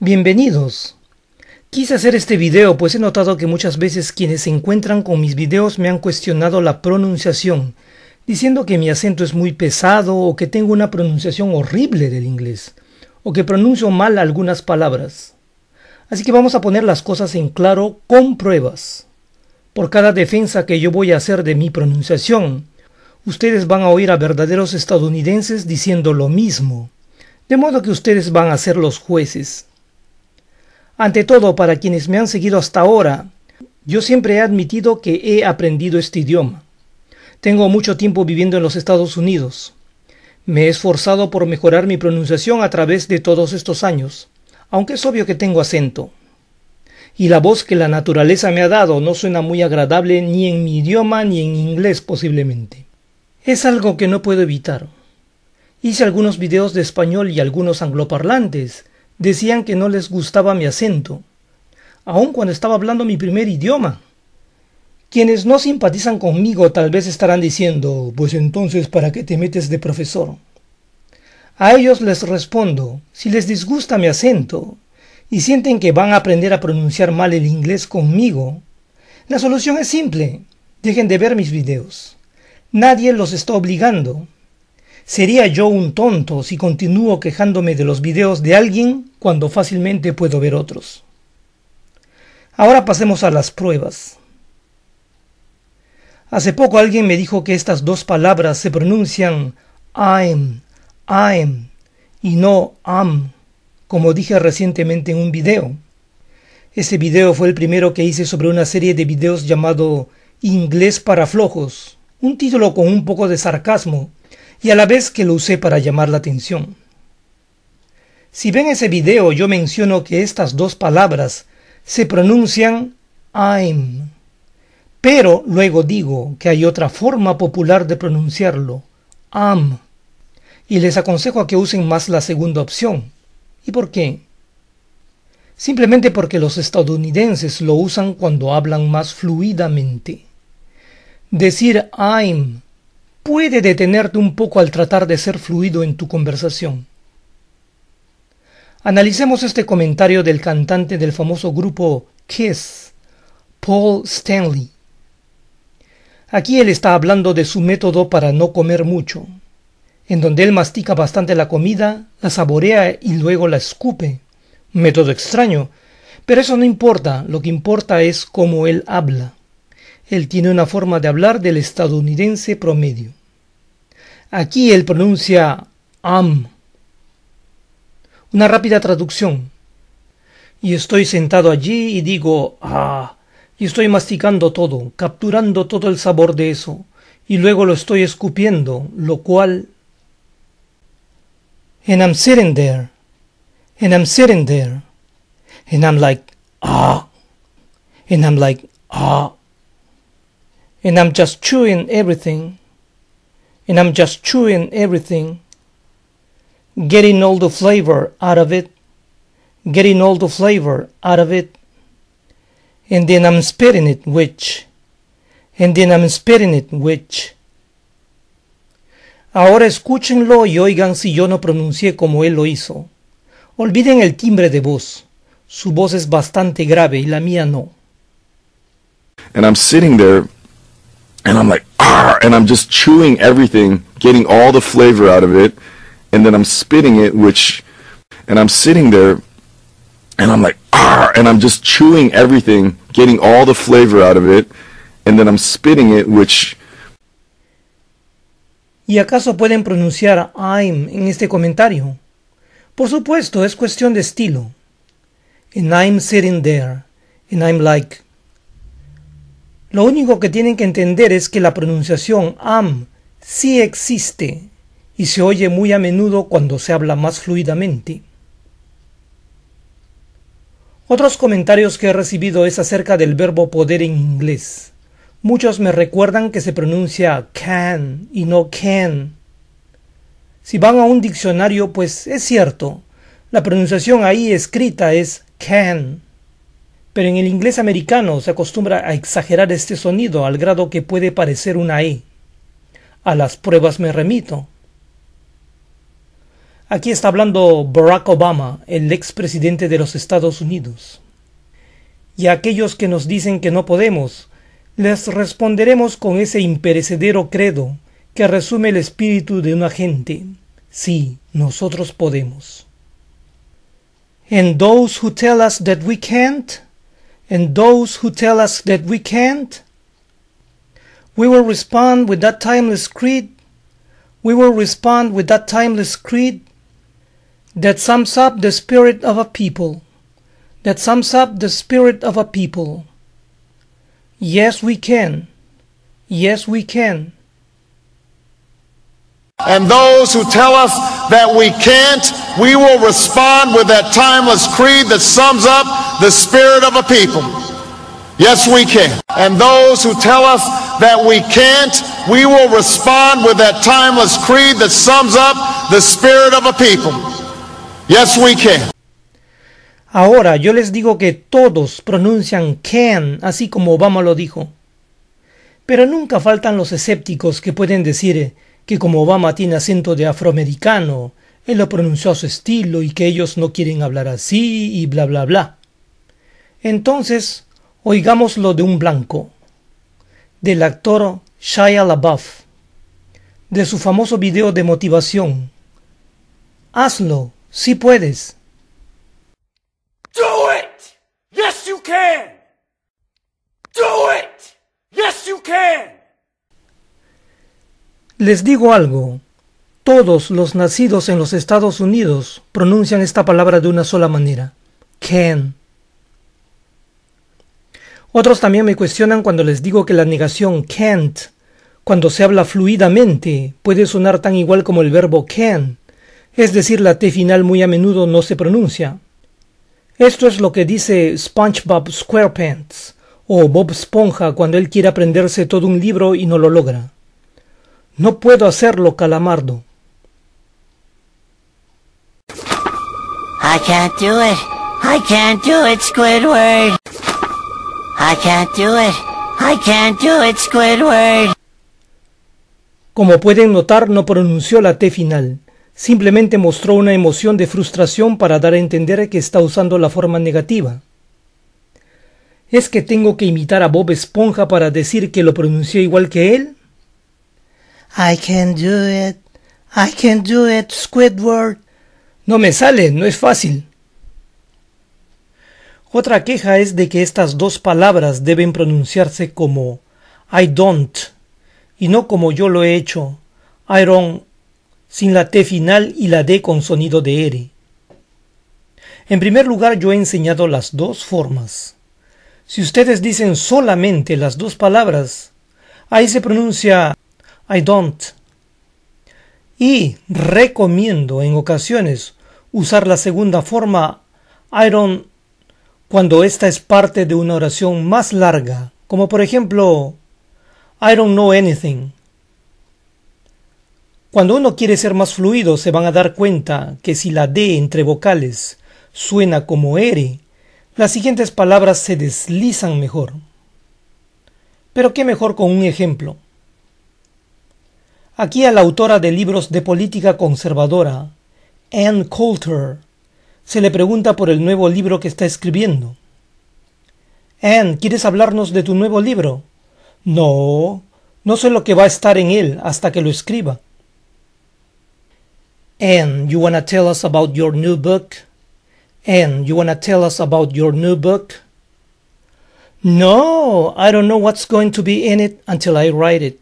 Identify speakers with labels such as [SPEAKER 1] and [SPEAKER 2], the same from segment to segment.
[SPEAKER 1] Bienvenidos. Quise hacer este video pues he notado que muchas veces quienes se encuentran con mis videos me han cuestionado la pronunciación, diciendo que mi acento es muy pesado o que tengo una pronunciación horrible del inglés, o que pronuncio mal algunas palabras. Así que vamos a poner las cosas en claro con pruebas. Por cada defensa que yo voy a hacer de mi pronunciación, ustedes van a oír a verdaderos estadounidenses diciendo lo mismo. De modo que ustedes van a ser los jueces. Ante todo, para quienes me han seguido hasta ahora, yo siempre he admitido que he aprendido este idioma. Tengo mucho tiempo viviendo en los Estados Unidos. Me he esforzado por mejorar mi pronunciación a través de todos estos años, aunque es obvio que tengo acento. Y la voz que la naturaleza me ha dado no suena muy agradable ni en mi idioma ni en inglés posiblemente. Es algo que no puedo evitar. Hice algunos videos de español y algunos angloparlantes, decían que no les gustaba mi acento, aun cuando estaba hablando mi primer idioma. Quienes no simpatizan conmigo tal vez estarán diciendo, pues entonces, ¿para qué te metes de profesor? A ellos les respondo, si les disgusta mi acento y sienten que van a aprender a pronunciar mal el inglés conmigo, la solución es simple, dejen de ver mis videos. Nadie los está obligando, Sería yo un tonto si continúo quejándome de los videos de alguien cuando fácilmente puedo ver otros. Ahora pasemos a las pruebas. Hace poco alguien me dijo que estas dos palabras se pronuncian I'm, I'm y no am, como dije recientemente en un video. Ese video fue el primero que hice sobre una serie de videos llamado Inglés para flojos, un título con un poco de sarcasmo, y a la vez que lo usé para llamar la atención. Si ven ese video yo menciono que estas dos palabras se pronuncian I'm, pero luego digo que hay otra forma popular de pronunciarlo, am, y les aconsejo a que usen más la segunda opción. ¿Y por qué? Simplemente porque los estadounidenses lo usan cuando hablan más fluidamente. Decir I'm puede detenerte un poco al tratar de ser fluido en tu conversación. Analicemos este comentario del cantante del famoso grupo Kiss, Paul Stanley. Aquí él está hablando de su método para no comer mucho, en donde él mastica bastante la comida, la saborea y luego la escupe. Método extraño, pero eso no importa, lo que importa es cómo él habla. Él tiene una forma de hablar del estadounidense promedio. Aquí él pronuncia am. Una rápida traducción. Y estoy sentado allí y digo ah. Y estoy masticando todo, capturando todo el sabor de eso. Y luego lo estoy escupiendo, lo cual... And I'm sitting there. And I'm sitting there. And I'm like ah. And I'm like ah. And I'm just chewing everything. And I'm just chewing everything. Getting all the flavor out of it. Getting all the flavor out of it. And then I'm spitting it, which. And then I'm spitting it, which. Ahora escúchenlo y oigan si yo no pronuncié como él lo hizo. Olviden el timbre de voz. Su voz es bastante grave y la mía no. And I'm sitting there and I'm like, ah, and I'm just chewing everything, getting all the flavor out of it, and then I'm spitting it, which, and I'm sitting there, and I'm like, ah, and I'm just chewing everything, getting all the flavor out of it, and then I'm spitting it, which. ¿Y acaso pueden pronunciar I'm en este comentario? Por supuesto, es cuestión de estilo. And I'm sitting there, and I'm like, Lo único que tienen que entender es que la pronunciación am sí existe y se oye muy a menudo cuando se habla más fluidamente. Otros comentarios que he recibido es acerca del verbo poder en inglés. Muchos me recuerdan que se pronuncia can y no can. Si van a un diccionario, pues es cierto, la pronunciación ahí escrita es can. Pero en el inglés americano se acostumbra a exagerar este sonido al grado que puede parecer una E. A las pruebas me remito. Aquí está hablando Barack Obama, el expresidente de los Estados Unidos. Y a aquellos que nos dicen que no podemos, les responderemos con ese imperecedero credo que resume el espíritu de una gente. Sí, nosotros podemos. And those who tell us that we can't and those who tell us that we can't? We will respond with that timeless creed. We will respond with that timeless creed that sums up the spirit of a people. That sums up the spirit of a people. Yes, we can. Yes, we can. And those who tell us that we can't, we will respond with that timeless creed that sums up the spirit of a people. Yes, we can. And those who tell us that we can't, we will respond with that timeless creed that sums up the spirit of a people. Yes, we can. Ahora yo les digo que todos pronuncian can, así como Obama lo dijo. Pero nunca faltan los escépticos que pueden decir que como Obama tiene acento de afroamericano, él lo pronunció a su estilo y que ellos no quieren hablar así y bla bla bla. Entonces, oigámoslo de un blanco, del actor Shia LaBeouf, de su famoso video de motivación. Hazlo, si puedes. Do it! Yes you can! Do it! Yes you can! Les digo algo. Todos los nacidos en los Estados Unidos pronuncian esta palabra de una sola manera. Can. Otros también me cuestionan cuando les digo que la negación can't, cuando se habla fluidamente, puede sonar tan igual como el verbo can, es decir, la T final muy a menudo no se pronuncia. Esto es lo que dice SpongeBob SquarePants o Bob Esponja cuando él quiere aprenderse todo un libro y no lo logra. No puedo hacerlo, Calamardo. I can't do it. I can't do it, Squidward. I can't do it. I can't do it, Squidward. Como pueden notar, no pronunció la T final. Simplemente mostró una emoción de frustración para dar a entender que está usando la forma negativa. ¿Es que tengo que imitar a Bob Esponja para decir que lo pronunció igual que él? I can do it. I can do it, Squidward. No me sale, no es fácil. Otra queja es de que estas dos palabras deben pronunciarse como I don't y no como yo lo he hecho, Iron, sin la T final y la D con sonido de R. En primer lugar, yo he enseñado las dos formas. Si ustedes dicen solamente las dos palabras, ahí se pronuncia I don't. Y recomiendo en ocasiones usar la segunda forma I don't cuando esta es parte de una oración más larga, como por ejemplo I don't know anything. Cuando uno quiere ser más fluido se van a dar cuenta que si la D entre vocales suena como R, las siguientes palabras se deslizan mejor. Pero qué mejor con un ejemplo. Aquí a la autora de libros de política conservadora, Anne Coulter, se le pregunta por el nuevo libro que está escribiendo. Anne, ¿quieres hablarnos de tu nuevo libro? No, no sé lo que va a estar en él hasta que lo escriba. Anne, you wanna tell us about your new book? Anne, you wanna tell us about your new book? No, I don't know what's going to be in it until I write it.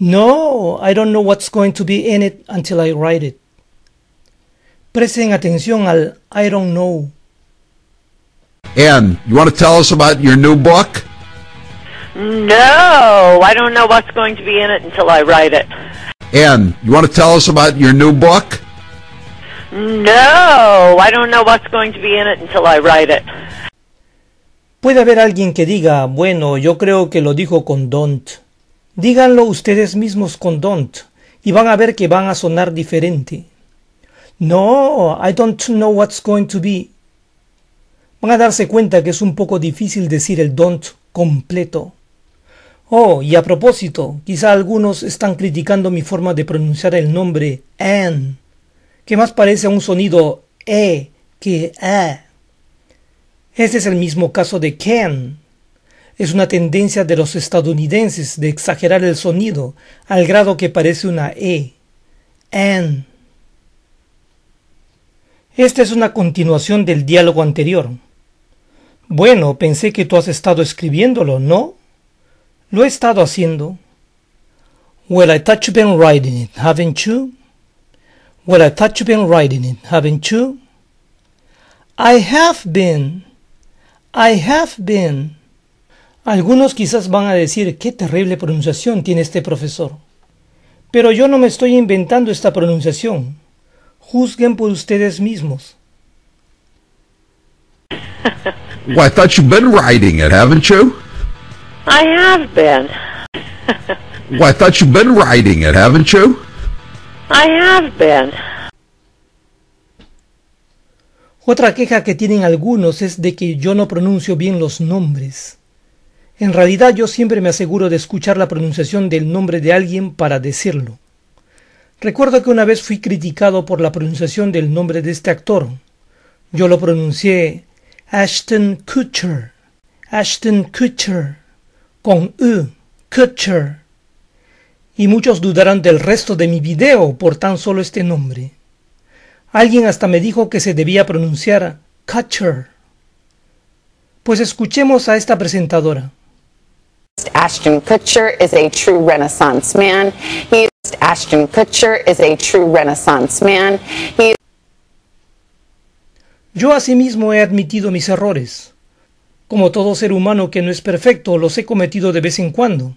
[SPEAKER 1] No, I don't know what's going to be in it until I write it. Presten atención al I don't know. Ann, you want to tell us about your new book? No, I don't know what's going to be in it until I write it. Ann, you want to tell us about your new book? No, I don't know what's going to be in it until I write it. Puede haber alguien que diga, bueno, yo creo que lo dijo con don't. Díganlo ustedes mismos con don't y van a ver que van a sonar diferente. No, I don't know what's going to be. Van a darse cuenta que es un poco difícil decir el don't completo. Oh, y a propósito, quizá algunos están criticando mi forma de pronunciar el nombre an, que más parece a un sonido e que a. Ese es el mismo caso de can, es una tendencia de los estadounidenses de exagerar el sonido al grado que parece una E. Esta es una continuación del diálogo anterior. Bueno, pensé que tú has estado escribiéndolo, ¿no? Lo he estado haciendo. Well, I thought been writing it, haven't you? Well, I thought been writing it, haven't you? I have been. I have been. Algunos quizás van a decir qué terrible pronunciación tiene este profesor. Pero yo no me estoy inventando esta pronunciación. Juzguen por ustedes mismos. I thought you've been writing it, haven't you? I have been. I thought you've been writing it, haven't you? I have been. Otra queja que tienen algunos es de que yo no pronuncio bien los nombres. En realidad yo siempre me aseguro de escuchar la pronunciación del nombre de alguien para decirlo. Recuerdo que una vez fui criticado por la pronunciación del nombre de este actor. Yo lo pronuncié Ashton Kutcher, Ashton Kutcher, con U, Kutcher. Y muchos dudarán del resto de mi video por tan solo este nombre. Alguien hasta me dijo que se debía pronunciar Kutcher. Pues escuchemos a esta presentadora. Ashton Kutcher is He Yo asimismo he admitido mis errores. Como todo ser humano que no es perfecto, los he cometido de vez en cuando.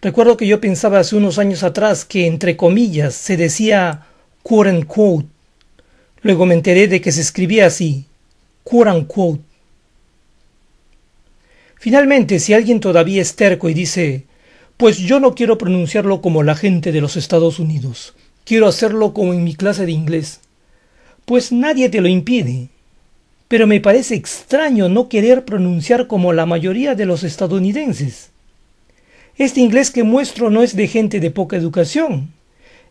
[SPEAKER 1] Recuerdo que yo pensaba hace unos años atrás que entre comillas se decía quote Quote. Luego me enteré de que se escribía así, quote Quote. Finalmente, si alguien todavía es terco y dice, pues yo no quiero pronunciarlo como la gente de los Estados Unidos, quiero hacerlo como en mi clase de inglés, pues nadie te lo impide. Pero me parece extraño no querer pronunciar como la mayoría de los estadounidenses. Este inglés que muestro no es de gente de poca educación,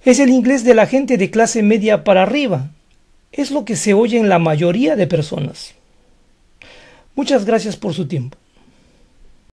[SPEAKER 1] es el inglés de la gente de clase media para arriba. Es lo que se oye en la mayoría de personas. Muchas gracias por su tiempo.